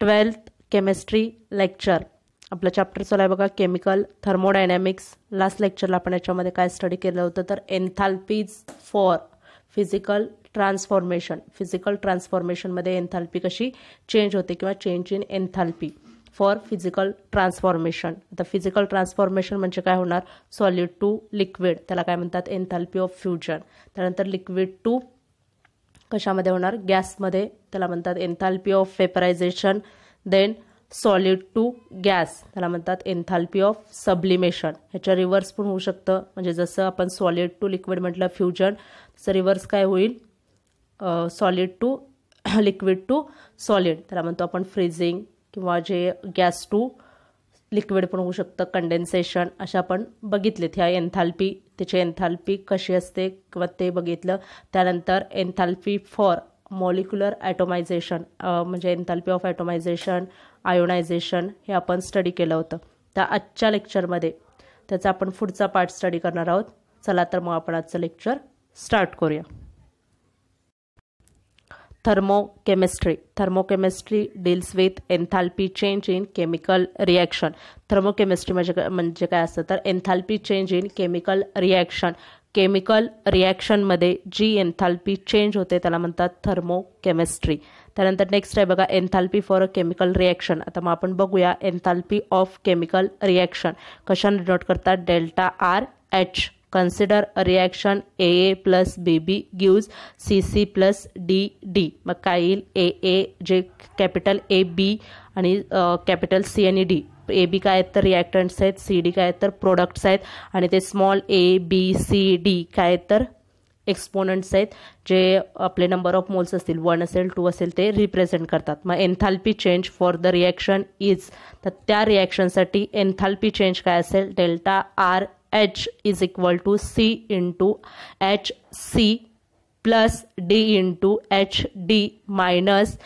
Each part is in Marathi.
ट्वेल्थ केमिस्ट्री लेक्चर आपलं चॅप्टर चालू आहे बघा केमिकल थर्मोडायनॅमिक्स लास्ट लेक्चरला आपण याच्यामध्ये काय स्टडी केलं होतं तर enthalpies for physical transformation physical ट्रान्सफॉर्मेशनमध्ये एन्थाल्पी कशी चेंज होते किंवा change in enthalpy for physical transformation आता फिजिकल ट्रान्सफॉर्मेशन म्हणजे काय होणार सॉलिड टू लिक्विड त्याला काय म्हणतात एन्थाल्पी ऑफ फ्युजन त्यानंतर लिक्विड टू कशामध्ये होणार गॅसमध्ये त्याला म्हणतात enthalpy of vaporisation then solid to gas त्याला म्हणतात एन्थाल्पी ऑफ सब्लिमेशन ह्याच्या रिव्हर्स पण होऊ शकतं म्हणजे जसं आपण सॉलिड टू लिक्विड म्हटलं फ्युजन तसं रिव्हर्स काय होईल solid to liquid to solid त्याला म्हणतो आपण फ्रीजिंग किंवा जे गॅस टू लिक्विड पण होऊ शकतं कंडेन्सेशन अशा पण बघितलेत ह्या एन्थाल्पी तिची एन्थाल्पी कशी असते किंवा ते बघितलं त्यानंतर एन्थाल्पी फॉर मॉलिक्युलर ॲटोमायझेशन म्हणजे एन्थाल्पी ऑफ ॲटोमायझेशन आयोनायझेशन हे आपण स्टडी केलं होतं त्या आजच्या लेक्चरमध्ये त्याचा आपण पुढचा पार्ट स्टडी करणार आहोत चला तर मग आपण आजचं लेक्चर स्टार्ट करूया thermochemistry thermochemistry deals with enthalpy change in chemical reaction thermochemistry म्हणजे म्हणजे काय असतं तर enthalpy change in chemical reaction chemical रिॲक्शनमध्ये जी एन्थाल्पी चेंज होते त्याला म्हणतात थर्मोकेमिस्ट्री त्यानंतर नेक्स्ट आहे बघा enthalpy for a chemical reaction आता मग आपण बघूया एन्थाल्पी ऑफ केमिकल रिॲक्शन कशाने डिनोट करतात delta R H consider reaction A A plus B B gives C C plus D D मग काय येईल ए ए जे कॅपिटल ए बी आणि कॅपिटल सी आणि डी ए बी काय आहेत तर रिॲक्टंट्स आहेत सी डी काय आहेत तर प्रोडक्ट्स आहेत आणि ते small A B C D काय आहेत तर एक्सपोनंट्स आहेत जे आपले नंबर ऑफ मोल्स असतील वन असेल टू असेल ते रिप्रेझेंट करतात मग enthalpy change for the reaction is तर त्या रिॲक्शनसाठी एन्थाल्पी चेंज काय असेल delta R H is equal to C into H C plus D into H D minus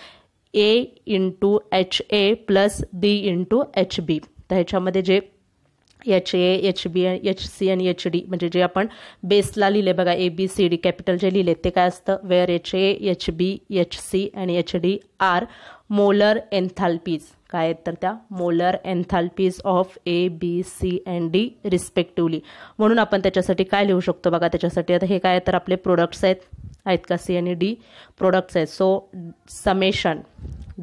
A into H A plus B into H B तर ह्याच्यामध्ये जे H A H B H C आणि एच डी म्हणजे जे आपण बेसला लिहिले बघा A B C D capital जे लिहिले ते काय असतं where H A H B H C आणि H D are molar enthalpies काय आहेत तर त्या molar enthalpies of A B C and D respectively म्हणून आपण त्याच्यासाठी काय लिहू शकतो बघा त्याच्यासाठी आता हे काय तर आपले प्रोडक्ट्स आहेत आहेत का सी आणि डी प्रोडक्ट्स आहेत so summation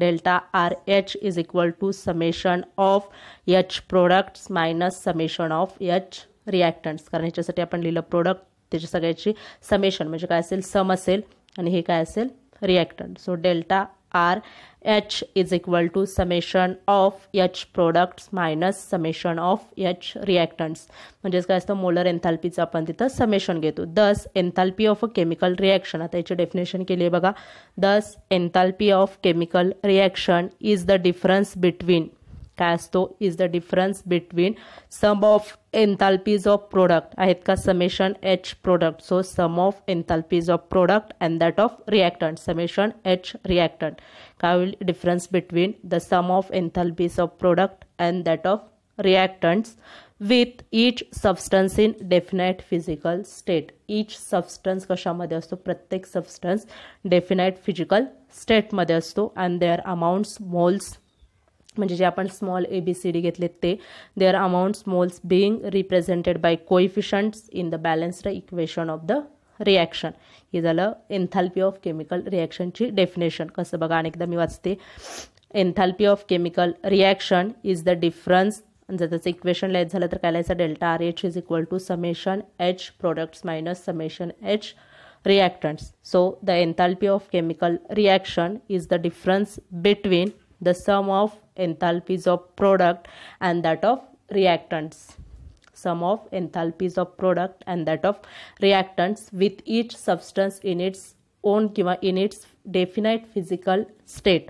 delta R H is equal to summation of H products minus summation of H reactants कारण ह्याच्यासाठी आपण लिहिलं प्रोडक्ट त्याच्या सगळ्याची समेशन म्हणजे काय असेल सम असेल आणि हे काय असेल reactant so delta R H is equal to summation of H products minus summation of H reactants म्हणजेच काय असतं मोलर एन्थाल्पीचं आपण तिथं समेशन घेतो thus enthalpy of a chemical reaction आता याची डेफिनेशन केली आहे बघा thus enthalpy of chemical reaction is the difference between Casto is the difference between sum of enthalpies of product आहेत का summation H product so sum of enthalpies of product and that of reactant summation H reactant काय difference between the sum of enthalpies of product and that of reactants with each substance in definite physical state each substance कशामध्ये असतो प्रत्येक substance definite physical state मध्ये and their amounts moles म्हणजे जे आपण small A B C D घेतलेत ते their amount smalls being represented by coefficients in the balanced equation of the reaction हे झालं एन्थॅल्पी ऑफ केमिकल रिॲक्शनची डेफिनेशन कसं बघा अनेकदा मी वाचते enthalpy of chemical reaction is the difference जर त्याचं इक्वेशन लिहायचं झालं तर काय लिहायचं delta R H is equal to summation H products minus summation H reactants so the enthalpy of chemical reaction is the difference between the sum of enthalpies of product and that of reactants sum of enthalpies of product and that of reactants with each substance in its own in its definite physical state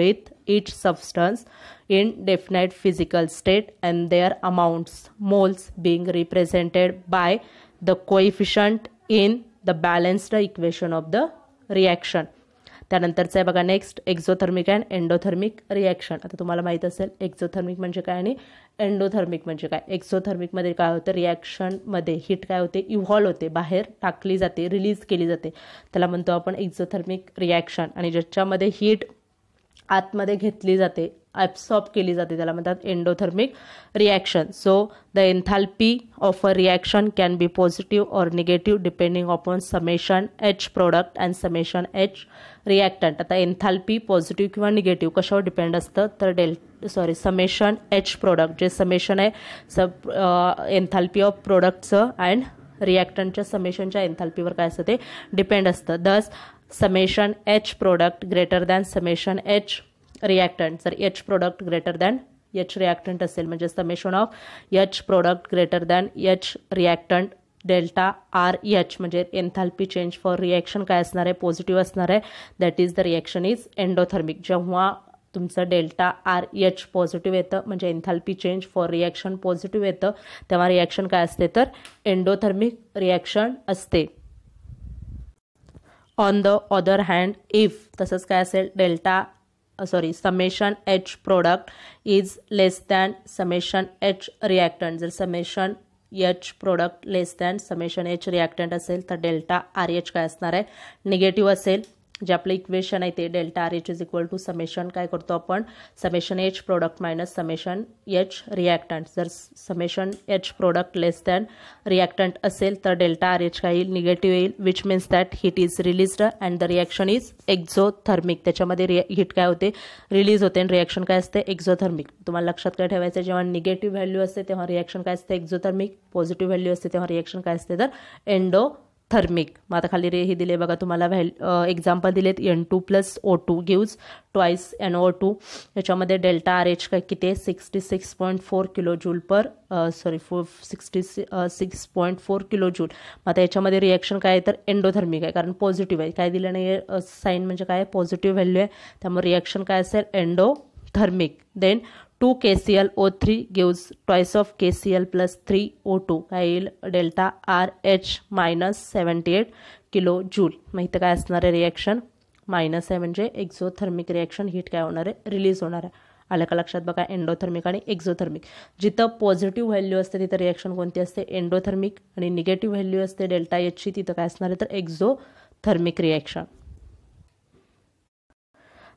with each substance in definite physical state and their amounts moles being represented by the coefficient in the balanced equation of the reaction त्यानंतरचं आहे बघा next exothermic and endothermic reaction आता तुम्हाला माहीत असेल एक्झोथर्मिक म्हणजे काय आणि एन्डोथर्मिक म्हणजे काय एक्झोथर्मिकमध्ये काय होतं रिॲक्शनमध्ये हीट काय होते इव्हॉल्व होते बाहेर टाकली जाते रिलीज केली जाते त्याला म्हणतो आपण एक्झोथर्मिक रिॲक्शन आणि ज्याच्यामध्ये हीट आतमध्ये घेतली जाते ॲब्सॉर्ब केली जाते त्याला म्हणतात endothermic reaction so the enthalpy of a reaction can be positive or negative depending upon summation H product and summation H reactant आता एन्थाल्पी पॉझिटिव्ह किंवा निगेटिव्ह कशावर डिपेंड असतं तर del sorry summation H product जे समेशन आहे स एन्थाल्पी ऑफ प्रोडक्टचं अँड रिॲक्टंटच्या समेशनच्या एन्थाल्पीवर काय असतं ते डिपेंड असतं thus summation H product greater than summation H reactant जर H product greater than H reactant असेल म्हणजे summation of H product greater than H reactant delta R H म्हणजे एन्थाल्पी चेंज फॉर रिॲक्शन काय असणार आहे पॉझिटिव्ह असणार आहे that is the reaction is endothermic जेव्हा तुमचं डेल्टा आर एच पॉझिटिव्ह येतं म्हणजे enthalpy change for reaction positive येतं तेव्हा रिॲक्शन काय असते तर एंडोथर्मिक रिॲक्शन असते on the other hand if तसंच काय असेल delta sorry summation H product is less than summation H reactant जर summation H product less than summation H reactant असेल तर डेल्टा आर एच काय असणार आहे निगेटिव्ह असेल जे आपलं इक्वेशन आहे ते delta R H is equal to summation काय करतो आपण summation H product minus summation H reactant जर summation H product less than reactant असेल तर डेल्टा आर एच काय येईल निगेटिव्ह येईल which means that heat is released and the reaction is exothermic त्याच्यामध्ये रिॲ हीट काय होते रिलीज होते आणि रिॲक्शन काय असते एक्झोथर्मिक तुम्हाला लक्षात काय ठेवायचं जेव्हा निगेटिव्ह व्हॅल्यू असते तेव्हा रिॲक्शन काय असते एक्झोथर्मिक पॉझिटिव्ह व्हॅल्यू असते तेव्हा रिॲक्शन काय असते तर एंडो थर्मिक मग आता खाली रे हे दिले बघा तुम्हाला व्हॅल एक्झाम्पल दिलेत N two plus O two gives twice N O two याच्यामध्ये डेल्टा आर एच काय किती आहे sixty six point four kilo joule per sorry फो sixty six point four kilo joule मग आता याच्यामध्ये रिॲक्शन काय तर एन्डोथर्मिक आहे कारण पॉझिटिव्ह आहे काय दिलं नाही साईन म्हणजे काय पॉझिटिव्ह व्हॅल्यू आहे त्यामुळे रिॲक्शन काय असेल endothermic then two K C L O three gives twice of K C L plus three O two काय येईल delta R H minus seventy eight kilo joule मग इथं काय असणार आहे रिॲक्शन मायनस आहे म्हणजे एक्झोथर्मिक रिॲक्शन हीट काय होणार आहे रिलीज होणार आहे आलं का लक्षात बघा एन्डोथर्मिक आणि एक्झोथर्मिक जिथं पॉझिटिव्ह व्हॅल्यू असते तिथं रिॲक्शन कोणती असते एंडोथर्मिक आणि निगेटिव्ह व्हॅल्यू असते डेल्टा एचची तिथं काय असणार आहे तर exothermic reaction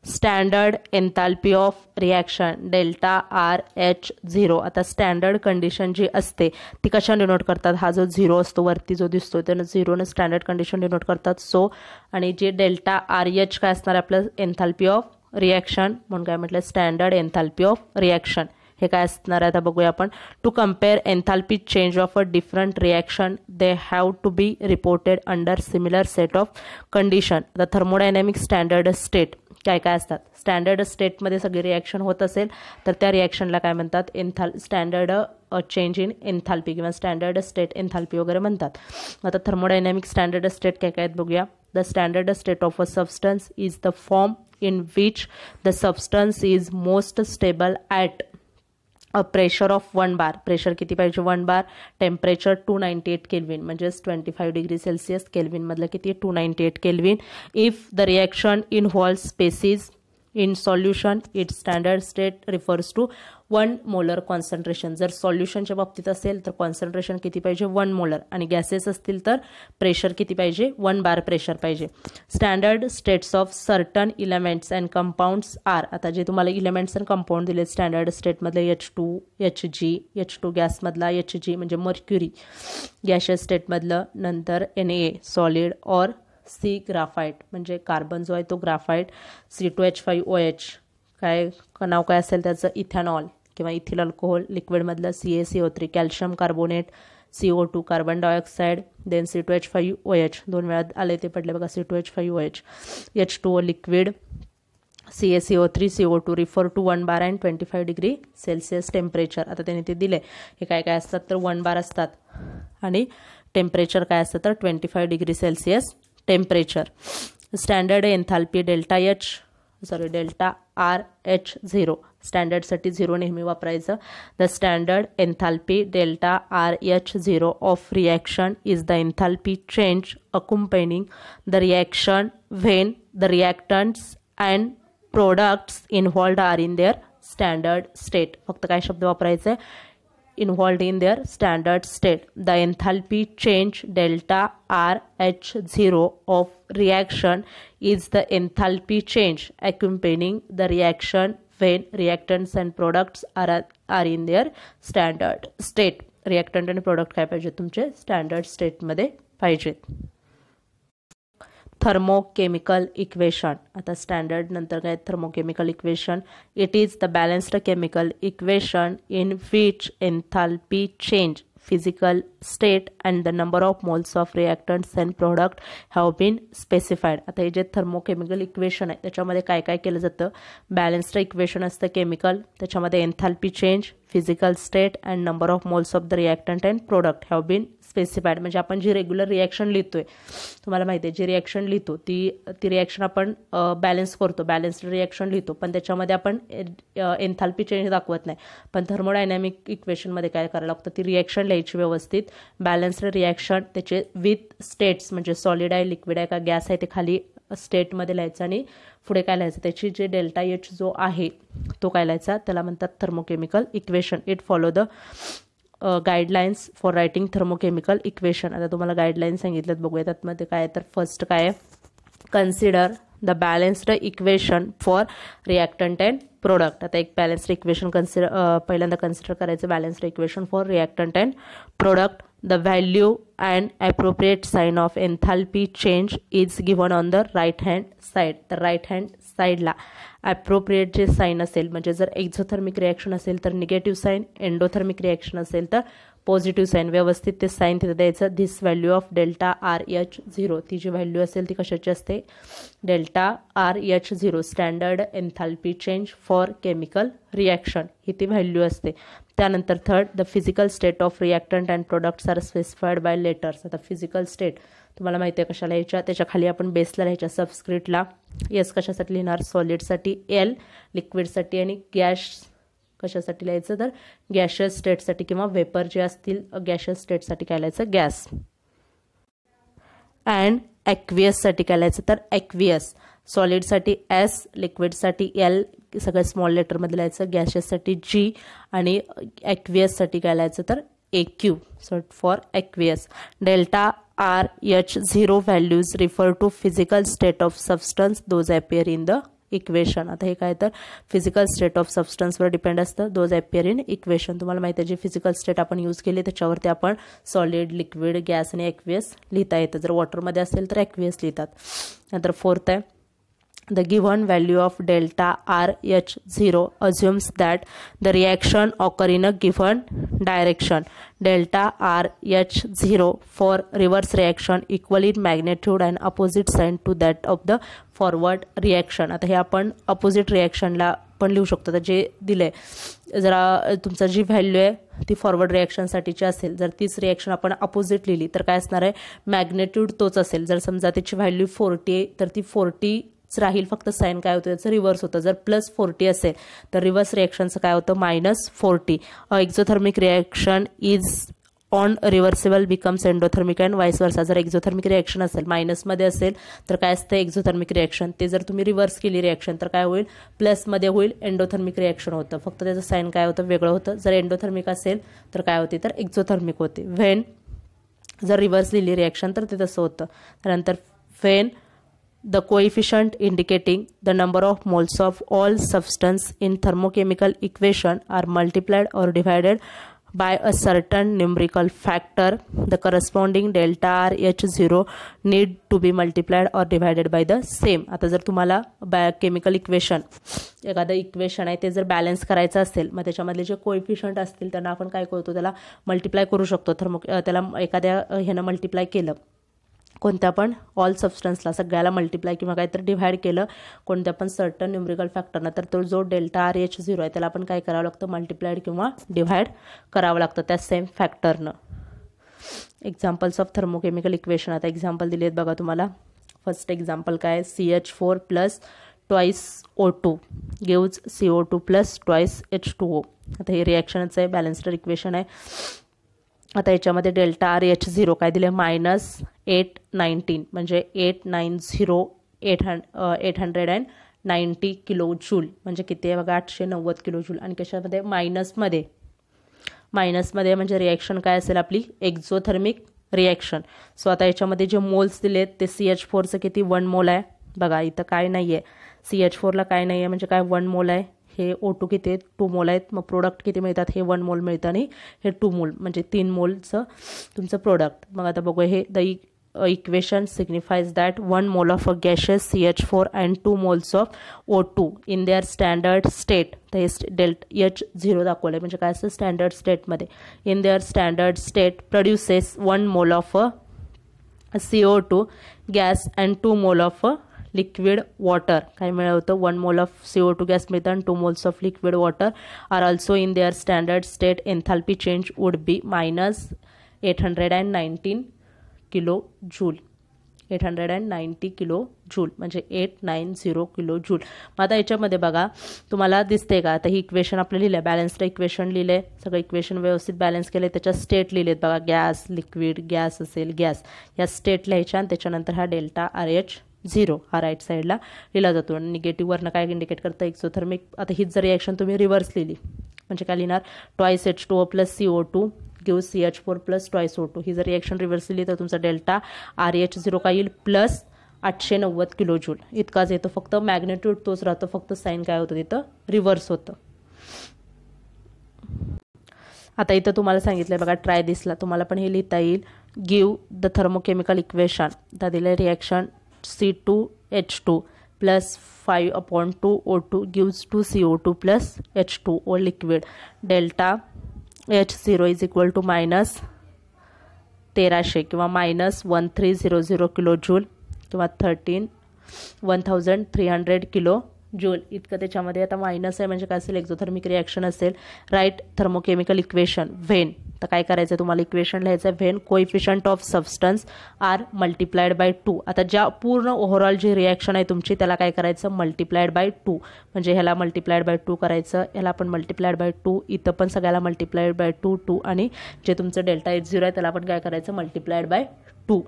standard enthalpy of reaction delta R H zero आता स्टँडर्ड कंडिशन जी असते ती कशा डिनोट करतात हा जो झिरो असतो वरती जो दिसतो त्यानं झिरोनं स्टँडर्ड कंडिशन डिनोट करतात सो आणि जे डेल्टा आर एच काय असणार आहे आपलं एन्थाल्पी ऑफ रिॲक्शन म्हणून काय म्हटलं स्टँडर्ड एन्थाल्पी ऑफ रिॲक्शन हे काय असणार आहे आता बघूया आपण to compare enthalpy change of a different reaction they have to be reported under similar set of condition the thermodynamic standard state काय काय असतात स्टँडर्ड स्टेटमध्ये सगळी रिॲक्शन होत असेल तर त्या रिॲक्शनला काय म्हणतात एन्थाल स्टँडर्ड चेंज इन एन्थाल्पी किंवा स्टँडर्ड स्टेट एन्थाल्पी वगैरे म्हणतात आता थर्मोडायनॅमिक स्टँडर्ड स्टेट काय काय आहेत बघूया the standard state of a substance is the form in which the substance is most stable at pressure of one bar pressure किती पाहिजे one bar temperature two ninety eight kelvin म्हणजेच ट्वेंटी फाईव्ह डिग्री सेल्सिअस केल्विनमधलं किती two ninety eight kelvin if the reaction hall species in solution it standard state refers to one molar concentration जर सॉल्युशनच्या बाबतीत असेल तर कॉन्सन्ट्रेशन किती पाहिजे वन मोलर आणि गॅसेस असतील तर प्रेशर किती पाहिजे वन बार प्रेशर पाहिजे standard states of certain elements and compounds are आता जे तुम्हाला इलेमेंट्स अँड कंपाऊंड दिले स्टँडर्ड स्टेटमधले H two H G H two गॅसमधला एच जी म्हणजे मर्क्युरी गॅशियस स्टेटमधलं नंतर N A solid or C graphite म्हणजे कार्बन जो आहे तो graphite C two H five O H काय नाव काय असेल त्याचं इथॅनॉल किंवा इथिल अल्कोहोल लिक्विडमधलं C A C O three calcium carbonate C O two carbon dioxide then C two H five O H दोन वेळा आले ते पडले बघा C two H five O H H two O liquid C A C O three C O two refer to one bar and twenty five degree Celsius temperature आता त्यांनी ते दिले हे काय काय असतात तर वन बार असतात आणि टेम्परेचर काय असतं तर twenty five degree Celsius temperature standard enthalpy delta H sorry delta R H zero स्टँडर्डसाठी झिरो नेहमी वापरायचं the standard enthalpy delta R H zero of reaction is the enthalpy change accompanying the reaction when the reactants and products involved are in their standard state फक्त काय शब्द वापरायचे आहे involved in their standard state. The enthalpy change delta RH0 of reaction is the enthalpy change accompanying the reaction when reactants and products are, are in their standard state. Reactant आणि प्रोडक्ट काय पाहिजे standard state स्टेटमध्ये पाहिजेत thermochemical equation आता standard नंतर काय thermochemical equation it is the balanced chemical equation in which enthalpy change physical state and the number of moles of reactants and product have been specified आता हे जे थर्मोकेमिकल इक्वेशन आहे त्याच्यामध्ये काय काय केलं जातं बॅलन्स्ड इक्वेशन असतं केमिकल त्याच्यामध्ये enthalpy change physical state and number of moles of the reactant and product have been specified म्हणजे आपण जी रेग्युलर रिॲक्शन लिहितो आहे तुम्हाला माहिती आहे जी रिॲक्शन लिहितो ती ती रिॲक्शन आपण बॅलन्स करतो बॅलन्स्ड रिॲक्शन लिहितो पण त्याच्यामध्ये आपण एन्थाल्पी चेंज दाखवत नाही पण थर्मोडायनॅमिक इक्वेशनमध्ये काय करायला लागतं ती रिॲक्शन लिहायची व्यवस्थित बॅलन्स रिॲक्शन त्याचे विथ स्टेट्स म्हणजे सॉलिड आहे लिक्विड आहे का गॅस आहे ते खाली स्टेटमध्ये लिहायचं आणि पुढे काय लिहायचं त्याची जे डेल्टा एच जो आहे तो काय लिहायचा त्याला म्हणतात thermochemical equation it follow the guidelines for writing thermochemical equation आता तुम्हाला गाईडलाईन्स सांगितल्यात बघूया त्यातमध्ये काय तर फर्स्ट काय आहे consider the balanced equation for reactant and product आता एक बॅलेन्स्ड इक्वेशन कन्सिडर पहिल्यांदा कन्सिडर करायचं balanced equation for reactant and product the value and appropriate sign of enthalpy change is given on the right hand side the right hand side la appropriate je sign asel manje jar exothermic reaction asel tar negative sign endothermic reaction asel tar positive sign व्यवस्थित ते साईन तिथं द्यायचं this value of delta R H zero ती जी व्हॅल्यू असेल ती कशाची असते delta R H zero standard enthalpy change for chemical reaction ही ती व्हॅल्यू असते त्यानंतर third the physical state of reactant and products are specified by letters आता फिजिकल स्टेट तुम्हाला माहिती आहे कशाला यायच्या त्याच्या खाली आपण बेसला राहायच्या सबस्क्रिप्टला येस कशासाठी लिहिणार सॉलिडसाठी एल लिक्विडसाठी आणि गॅस कशासाठी लिहायचं तर गॅशियस स्टेटसाठी किंवा वेपर जे असतील गॅशियस स्टेटसाठी काय लिहायचं गॅस अँड ॲक्वियससाठी काय लिहायचं तर ॲक्वियस सॉलिडसाठी एस लिक्विडसाठी एल सगळ्या स्मॉल लेटरमध्ये लिहायचं साठी जी आणि ॲक्वियससाठी काय लिहायचं तर A Q so for aqueous delta R H zero values refer to physical state of substance those appear in the equation आता हे काय तर फिजिकल स्टेट ऑफ सबस्टन्सवर डिपेंड असतं दोज ॲपियर इन इक्वेशन तुम्हाला माहिती आहे जे फिजिकल स्टेट आपण यूज केली त्याच्यावरती आपण सॉलिड लिक्विड गॅस आणि ॲक्वियस लिहिता येतं जर वॉटरमध्ये असेल तर ॲक्वियस लिहितात नंतर फोर्थ आहे the value of delta R H zero assumes that the reaction occur in a given direction delta R H zero for reverse reaction equal in magnitude and opposite सेंट to that of the forward reaction आता हे आपण अपोजिट रिॲक्शनला पण लिहू शकतो तर जे दिलं आहे जरा तुमचा जी व्हॅल्यू आहे ती फॉरवर्ड रिॲक्शनसाठीची असेल जर तीच रिॲक्शन आपण अपोजिट लिहिली तर काय असणार आहे मॅग्नेट्यूड तोच असेल जर समजा त्याची व्हॅल्यू फोर्टी तर ती फोर्टी राहील फक्त साईन काय होतं त्याचं रिव्हर्स होतं जर प्लस फोर्टी असेल तर रिव्हर्स रिॲक्शनचं काय होतं minus forty exothermic reaction is on reversible becomes endothermic and vice versa जर एक्झोथर्मिक रिॲक्शन असेल मायनसमध्ये असेल तर काय असतं एक्झोथर्मिक रिॲक्शन ते जर तुम्ही रिव्हर्स केली रिॲक्शन तर काय होईल प्लसमध्ये होईल एंडोथर्मिक रिॲक्शन होतं फक्त त्याचं साईन काय होतं वेगळं होतं जर एंडोथर्मिक असेल तर काय होते तर एक्झोथर्मिक होते व्हेन जर रिव्हर्स लिहिली रिॲक्शन तर ते तसं होतं त्यानंतर when the coefficient indicating the number of moles of all substance in thermochemical equation are multiplied or divided by a certain numerical factor the corresponding delta r h0 need to be multiplied or divided by the same आता जर तुम्हाला बाय केमिकल इक्वेशन एखादं इक्वेशन आहे ते जर बॅलन्स करायचं असेल मग त्याच्यामधले जे कोइफिशंट असतील त्यांना आपण काय करतो त्याला मल्टिप्लाय करू शकतो थर्मो त्याला एखाद्या ह्यानं मल्टिप्लाय केलं कोणत्या पण ऑल सबस्टन्सला सगळ्याला मल्टिप्लाय किंवा काहीतरी डिव्हाइड केलं कोणत्या पण सर्टन न्युमरिकल फॅक्टरनं तर तो जो डेल्टा आर एच झिरो आहे त्याला आपण काय करावं लागतं मल्टिप्लायड किंवा डिव्हाइड करावं लागतं त्या सेम फॅक्टरनं एक्झाम्पल्स ऑफ थर्मोकेमिकल इक्वेशन आता एक्झाम्पल दिली आहेत बघा तुम्हाला फर्स्ट एक्झाम्पल काय C H four plus twice O two gives C O two plus twice H two O आता हे रिॲक्शनचं आहे बॅलन्स्ड इक्वेशन आहे आता याच्यामध्ये डेल्टा आर एच झिरो काय दिले मायनस एट नाईन्टीन म्हणजे eight nine zero eight hmm eight hundred and ninety kilo joule म्हणजे किती आहे बघा आठशे नव्वद किलो जूल आणि कशामध्ये मायनसमध्ये मायनसमध्ये म्हणजे रिॲक्शन काय असेल आपली एक्झोथर्मिक रिॲक्शन सो आता याच्यामध्ये जे मोल्स दिलेत ते सी एच फोरचं किती वन मोल आहे बघा इथं काय नाही आहे सी एच फोरला काय नाही आहे म्हणजे काय वन मोल आहे हे ओ टू किती आहेत टू मोल आहेत मग प्रोडक्ट किती मिळतात हे वन मोल मिळतं आणि हे टू मोल म्हणजे तीन मोलचं तुमचं प्रोडक्ट मग आता बघू हे the equation signifies that one mole of a gaseous C H four and two moles of O two in their standard state तर हे डेल्ट एच झिरो दाखवलं आहे म्हणजे काय असतं स्टँडर्ड स्टेटमध्ये in their standard state produces one mole of a C O two gas and two mole of a liquid water काय मिळवतं one mole of C O two gas methane two moles of liquid water are also in their standard state enthalpy change would be minus eight hundred and nineteen kilo joule eight hundred and ninety kilo joule म्हणजे eight nine zero kilo joule मग आता याच्यामध्ये बघा तुम्हाला दिसते का आता ही इक्वेशन आपलं लिहिलं आहे बॅलन्सड इक्वेशन लिहिलं आहे सगळं इक्वेशन व्यवस्थित बॅलन्स केले त्याच्या स्टेट लिहिलेत बघा गॅस लिक्विड गॅस असेल गॅस या स्टेट लिहायच्या आणि त्याच्यानंतर हा डेल्टा आर एच झिरो हा राईट साईडला लिहिला जातो आणि निगेटिव्हवरनं काय इंडिकेट करतं एक्सोथर्मिक आता हीच जर रिॲक्शन तुम्ही रिव्हर्स लिहिली म्हणजे काय लिहिणार twice H two O plus C O two give C H four plus twice O two ही जर रिॲक्शन रिव्हर्स लिहिली तर तुमचा डेल्टा आर एच झिरो काय येईल प्लस आठशे नव्वद किलो जूल इतकाच येतो फक्त मॅग्नेट्यूड तोच राहतो फक्त साईन काय होतं तिथं रिव्हर्स होतं आता इथं तुम्हाला सांगितलं बघा ट्राय दिसला तुम्हाला पण हे लिहिता येईल give the thermochemical equation the दिलं reaction C two H two plus upon two O two gives two C O two plus H two O liquid delta H zero is equal to minus तेराशे किंवा minus one three zero zero kilo joule किंवा thirteen one thousand three hundred kilo joule इतकं त्याच्यामध्ये आता मायनस आहे म्हणजे काय असेल एक्झोथर्मिक रिॲक्शन असेल राईट थर्मोकेमिकल इक्वेशन व्हेन तर काय करायचं तुम्हाला इक्वेशन लिहायचं आहे when coefficient of substance are multiplied by two आता ज्या पूर्ण ओव्हरऑल जी रिॲक्शन आहे तुमची त्याला काय करायचं मल्टिप्लाइड बाय टू म्हणजे ह्याला मल्टिप्लाइड बाय टू करायचं ह्याला आपण मल्टिप्लाइड बाय टू इथं पण सगळ्याला मल्टिप्लाइड बाय टू टू आणि जे तुमचं डेल्टा एच झिरो आहे त्याला आपण काय करायचं मल्टिप्लाइड बाय टू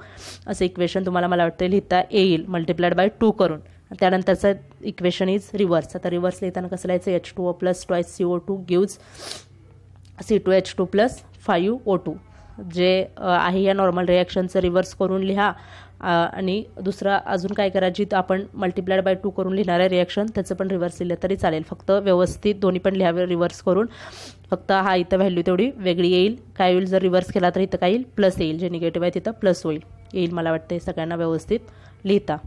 असं इक्वेशन तुम्हाला मला वाटतं लिहिता येईल मल्टिप्लाइड बाय टू करून त्यानंतरचं इक्वेशन इज रिव्हर्स आता रिव्हर्स लिहिताना कसं लिहायचं H two O plus two H C O two gives C two H two plus five O two जे आहे या नॉर्मल रिॲक्शनचं रिव्हर्स करून लिहा आणि दुसरा अजून काय करा जिथं आपण मल्टिप्लायड बाय टू करून लिहिणारे रिॲक्शन त्याचं पण रिव्हर्स लिहिलं तरी चालेल फक्त व्यवस्थित दोन्ही पण लिहावे रिव्हर्स करून फक्त हा इथं व्हॅल्यू तेवढी वेगळी येईल काय होईल जर रिव्हर्स केला तर इथं काय येईल प्लस येईल जे निगेटिव्ह आहे तिथं प्लस होईल येईल मला वाटतं सगळ्यांना व्यवस्थित लिहिता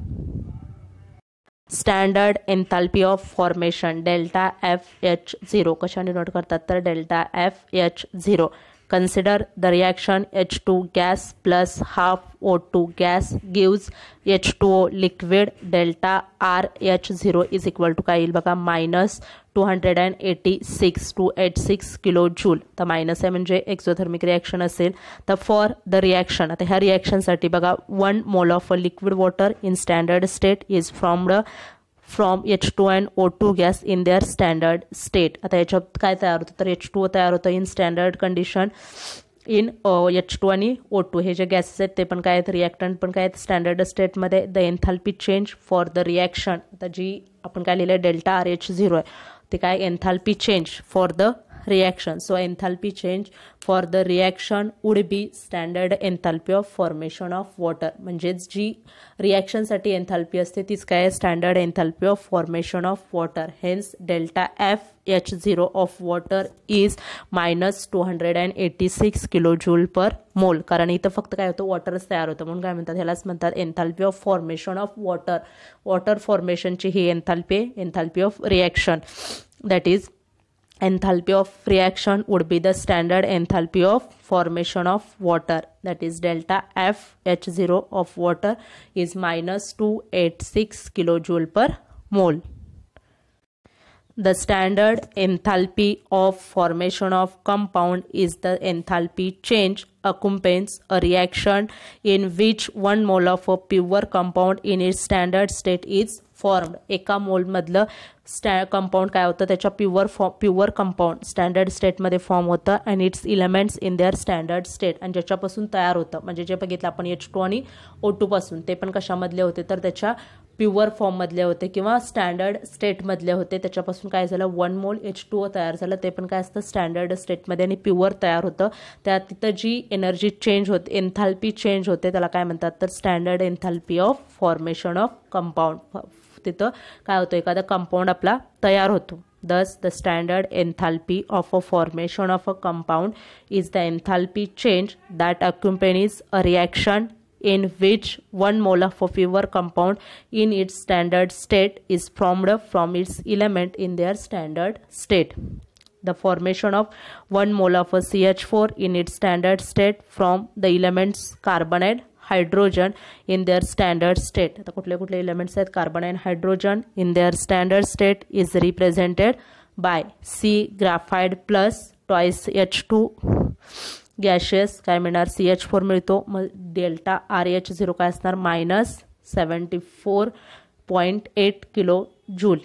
standard enthalpy of formation delta F H zero कशाने नोट करतात तर delta F H zero consider the H two gas plus half O two gas plus half two O liquid delta R delta zero is equal to काय येईल बघा minus two hundred and eighty six two eight six kilo joule तर मायनस आहे म्हणजे एक्झोथर्मिक रिॲक्शन असेल तर फॉर द रिॲक्शन आता ह्या रिॲक्शनसाठी बघा one mole of a liquid water in standard state is from the from H two and O two gas in their standard state आता याच्यात काय तयार होतं तर एच टू तयार होतं in standard condition in H two आणि ओ टू हे जे गॅसेस आहेत ते पण काय आहेत रिॲक्टंट पण काय आहेत स्टँडर्ड स्टेटमध्ये the enthalpy change for the reaction आता जी आपण काय लिहिलं आहे डेल्टा आर एच झिरो आहे ते काय enthalpy change for the reaction so enthalpy change for the reaction would be standard enthalpy of formation of water म्हणजेच जी रिॲक्शनसाठी एन्थाल्पी असते तीच काय आहे standard enthalpy of formation of water hence delta F H zero of water is minus two hundred and eighty six kilo joule per mole कारण इथं फक्त काय होतं वॉटरच तयार होतं म्हणून काय म्हणतात ह्यालाच म्हणतात enthalpy of formation of water water फॉर्मेशनची हे enthalpy enthalpy of reaction that is enthalpy of reaction would be the standard enthalpy of formation of water that is delta F H0 of water is minus 286 kilojoule per mole. The standard enthalpy of formation of compound is the enthalpy change accompanies a reaction in which 1 mole of a pure compound in its standard state is form एका मोल्डमधलं स्टॅ कंपाऊंड काय होतं त्याच्या प्युअर फॉ प्युअर कंपाऊंड स्टँडर्ड स्टेटमध्ये फॉर्म होतं and its elements in their standard state आणि ज्याच्यापासून तयार होतं म्हणजे जे बघितलं आपण एच टू आणि ओ टूपासून ते पण कशामधले होते तर त्याच्या प्युअर फॉर्ममधले होते किंवा स्टँडर्ड स्टेटमधले होते त्याच्यापासून काय झालं वन मोल एच टू ओ तयार झालं ते पण काय असतं स्टँडर्ड स्टेटमध्ये आणि प्युअर तयार होतं त्या तिथं जी एनर्जी चेंज होते एन्थाल्पी चेंज होते त्याला काय म्हणतात तर standard enthalpy of formation of compound तिथं काय होतं एखादा कंपाऊंड आपला तयार होतो thus the standard enthalpy of a formation of a compound is the enthalpy change that accompanies a reaction in which one mole of a fewer compound in its standard state is formed from its element in their standard state. The formation of one mole of a CH4 in its standard state from the elements carbonate hydrogen in their standard state आता कुठले कुठले इलेमेंट्स आहेत carbon and hydrogen in their standard state is represented by C graphite plus twice H two gaseous काय मिळणार सी एच फोर मिळतो मग डेल्टा आर एच झिरो काय असणार minus seventy four point eight kilo joule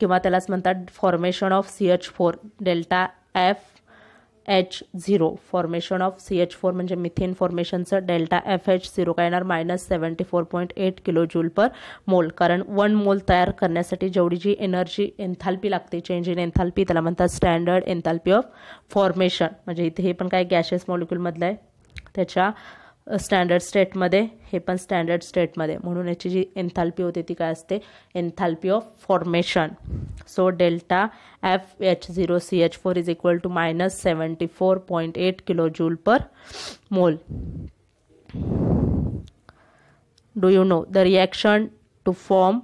किंवा त्यालाच म्हणतात formation of C H four delta F H zero formation of C H four म्हणजे मिथेन फॉर्मेशनचं डेल्टा एफ एच झिरो काय येणार minus seventy four point eight kilo joule per mole कारण वन मोल तयार करण्यासाठी जेवढी जी एनर्जी एन्थाल्पी लागते चेंज इन एन्थाल्पी त्याला म्हणतात स्टँडर्ड एन्थाल्पी ऑफ फॉर्मेशन म्हणजे इथे हे पण काय गॅशेस मॉलिक्युलमधलं आहे त्याच्या स्टँडर्ड स्टेटमध्ये हे पण स्टँडर्ड स्टेटमध्ये म्हणून याची जी एन्थाल्पी होते ती काय असते enthalpy of formation so delta F H zero C H four is equal to minus seventy four point eight kilo joule per mole do you know the reaction to form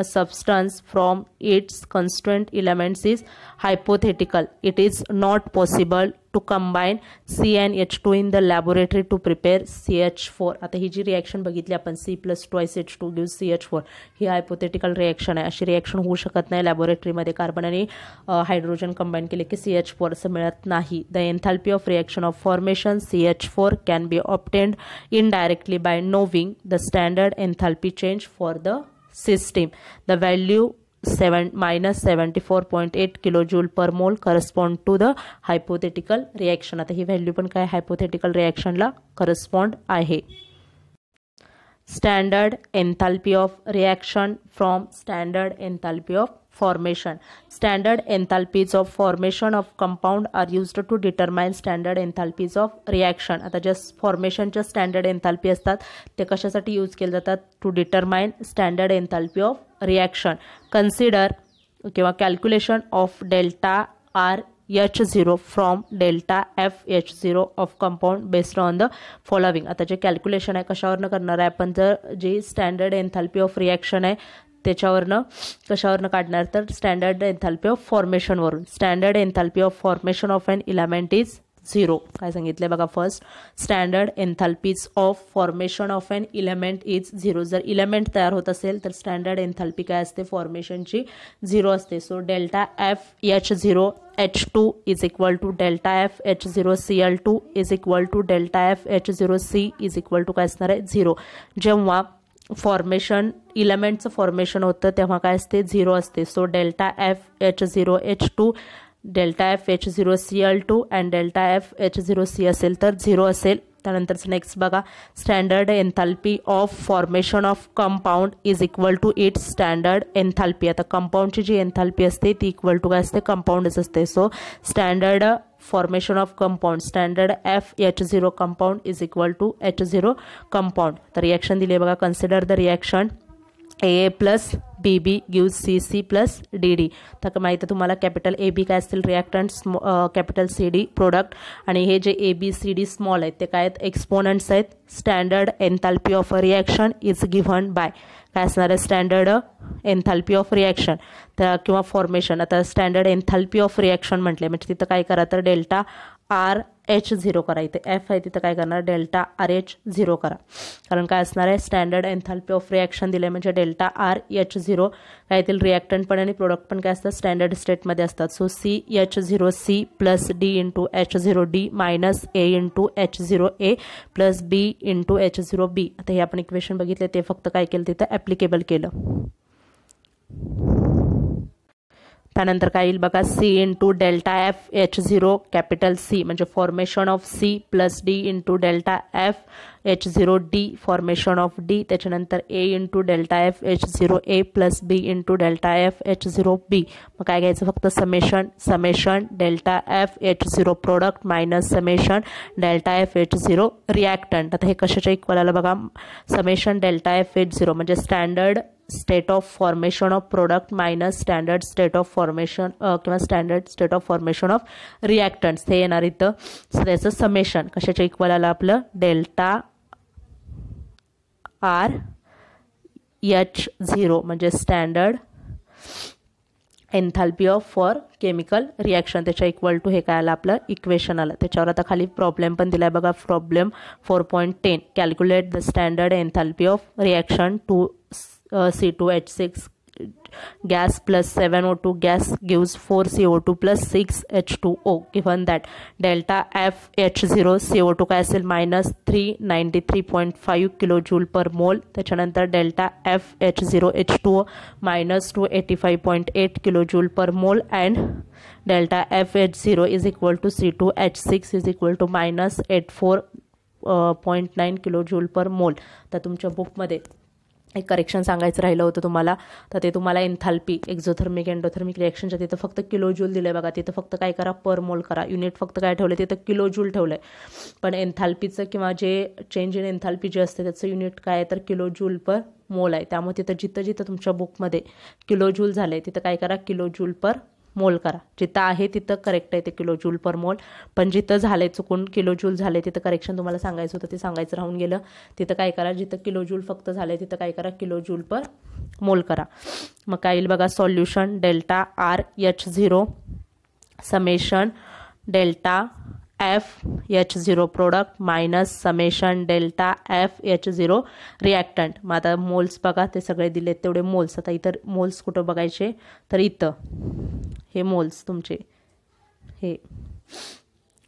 a substance from its constituent elements is hypothetical. It is not possible to combine C and H2 in the laboratory to prepare CH4. आते ही जी reaction बगीतले आपन C plus twice H2 gives CH4. ही hypothetical reaction है. अशी reaction हो शकत नहीं laboratory मदे carbon नी hydrogen combine के लेके CH4 समिलत नाही. The enthalpy of reaction of formation CH4 can be obtained indirectly by knowing the standard enthalpy change for the system. The value seven minus point eight kilo joule per mole correspond to the hypothetical reaction आता ही व्हॅल्यू पण काय हायपोथेटिकल रिॲक्शनला करस्पॉन्ड आहे standard enthalpy of reaction from standard enthalpy of formation standard enthalpies of formation of compound are used to determine standard enthalpies of reaction आता ज्या फॉर्मेशनच्या स्टँडर्ड एन्थाल्पी असतात ते कशासाठी यूज केले जातात to determine standard enthalpy of reaction consider किंवा calculation of delta R H zero from delta F H zero of compound based on the following आता जे कॅल्क्युलेशन आहे कशावरनं करणार आहे आपण जर जी स्टँडर्ड एन्थॅल्पी ऑफ रिॲक्शन आहे त्याच्यावरनं कशावरनं काढणार तर स्टँडर्ड एन्थॅल्पी ऑफ फॉर्मेशनवरून standard enthalpy of formation of and element is zero काय सांगितलंय बघा first standard enthalpies of formation of an element is zero जर इलेमेंट तयार होत असेल तर स्टँडर्ड एन्थाल्पी काय असते फॉर्मेशनची झिरो असते so delta F H zero H two is equal to delta F H zero C L two is equal to delta F H zero C is equal to काय असणार आहे झिरो जेव्हा फॉर्मेशन इलेमेंटचं फॉर्मेशन होतं तेव्हा काय असते झिरो असते so delta F H zero H two delta F H zero C L two and delta F H zero C असेल तर झिरो असेल त्यानंतरच नेक्स्ट बघा standard enthalpy of formation of compound is equal to its standard enthalpy आता कंपाऊंडची जी एन्थाल्पी असते ती इक्वल टू काय असते कंपाऊंडच असते so standard formation of compound standard F H zero compound is equal to H zero compound तर रिॲक्शन दिली आहे बघा consider the reaction A plus B B gives C C plus D D तर माहीत आहे तुम्हाला कॅपिटल ए बी काय असतील reactant small capital C D product आणि हे जे A B C D small आहेत ते काय आहेत एक्सपोनंट्स आहेत standard enthalpy of reaction is given by काय असणार आहे स्टँडर्ड एन्थाल्पी ऑफ रिॲक्शन तर किंवा फॉर्मेशन आता स्टँडर्ड एन्थाल्पी ऑफ रिॲक्शन म्हटले म्हणजे तिथं काय करा तर डेल्टा आर एच झिरो करा इथे एफ आहे तिथं काय करणार डेल्टा आर एच झिरो करा कारण काय असणार आहे स्टँडर्ड एन्थाल्पी ऑफ रिॲक्शन दिले म्हणजे डेल्टा आर एच झिरो काय येतील रिॲक्टंट पण आणि प्रोडक्ट पण काय असतात स्टँडर्ड स्टेटमध्ये असतात so C H zero C plus D into H zero D minus A into H zero A plus B into H zero B आता हे आपण इक्वेशन बघितले ते फक्त काय केलं तिथं ॲप्लिकेबल केलं त्यानंतर काय येईल बघा C into delta F H zero capital C म्हणजे formation of C plus D into delta F H zero D formation of D त्याच्यानंतर A into delta F H zero A plus B into delta F H zero B मग काय घ्यायचं फक्त summation summation delta F H zero product minus summation delta F H zero reactant आता हे कशाच्या इक्वल आलं बघा summation delta F H zero म्हणजे standard state of formation of product minus standard state of formation किंवा standard state of formation of reactants हे येणार इथं त्याचं समेशन कशाच्या इक्वल आलं आपलं डेल्टा आर एच झिरो म्हणजे standard enthalpy of for chemical reaction त्याच्या इक्वल टू हे काय आलं आपलं इक्वेशन आलं त्याच्यावर आता खाली प्रॉब्लेम पण दिला आहे बघा problem four point ten calculate the standard enthalpy of reaction two C two H six gas gas plus seven O two gives four gas plus 7O2 gas gives 4 CO2 plus 6 H2O given that delta F H0 CO2 काय असेल minus three ninety three point five kilo joule per mole त्याच्यानंतर delta F H zero H two O minus two eighty five point eight kilo joule per mole and delta F H zero is equal to C two H six is equal to minus eight four point nine kilo joule per mole तर तुमच्या बुकमध्ये एक करेक्शन सांगायचं राहिलं होतं तुम्हाला तर ते तुम्हाला एन्थाल्पी एक्झोथर्मिक एन्डोथर्मिक रिॲक्शनच्या तिथं फक्त किलो जूल दिलं बघा तिथं फक्त काय करा पर मोल करा युनिट फक्त काय ठेवलं तिथं किलो जूल ठेवलं आहे पण एन्थाल्पीचं किंवा जे चेंज इन एन्थाल्पी जे असते त्याचं युनिट काय आहे तर किलो जूल पर मोल आहे त्यामुळे तिथं जिथं जिथं तुमच्या बुकमध्ये किलो जूल झालं आहे तिथं काय करा किलो जूल पर मोल करा जिथं आहे तिथं करेक्ट आहे ते किलो जूल पर मोल पण जिथं झाले चुकून किलो जूल झाले तिथं करेक्शन तुम्हाला सांगायचं होतं ते सांगायचं राहून गेलं तिथं काय करा जिथं किलो जूल फक्त झाले तिथं काय करा किलो जूल पर मोल करा मग काय येईल बघा solution delta R H zero summation delta F H zero product minus summation delta F H zero reactant मग आता मोल्स बघा ते सगळे दिलेत तेवढे मोल्स आता इतर मोल्स कुठं बघायचे तर इथं हे मोल्स तुमचे हे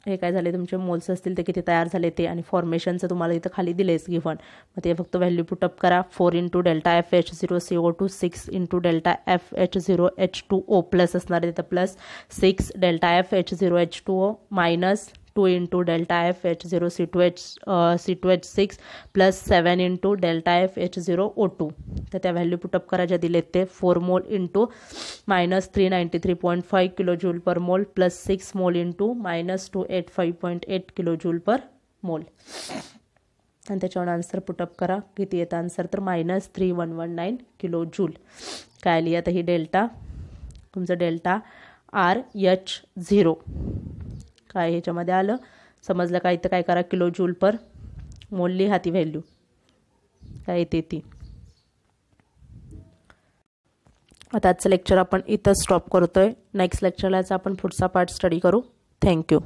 हे काय झाले तुमचे मोल्स असतील ते किती तयार झाले ते आणि फॉर्मेशनचं तुम्हाला इथं खाली दिलेच गिव्हन मग ते फक्त व्हॅल्यू पुटअप करा four into delta F H zero C O two six into delta F H zero H two O plus असणार आहे तिथं plus six delta F H zero H two O minus two into delta F H zero C two H C two H six plus seven into delta F H zero O two तर त्या व्हॅल्यू पुटअप करा ज्या दिलेत ते four mole into minus three ninety three point five kilo joule per mole plus six mole into minus two eight five point eight kilo joule per mole आणि त्याच्यावर आन्सर पुटअप करा किती येतं आन्सर तर minus three one one nine kilo joule काय आली ही डेल्टा तुमचं डेल्टा आर एच झिरो काय ह्याच्यामध्ये आलं समजलं काय इथं काय करा किलो जूल पर मोलली हाती व्हॅल्यू काय येते ती आता आजचं लेक्चर आपण इथंच स्टॉप करतोय नेक्स्ट लेक्चरलाच आपण पुढचा पार्ट स्टडी करू थँक्यू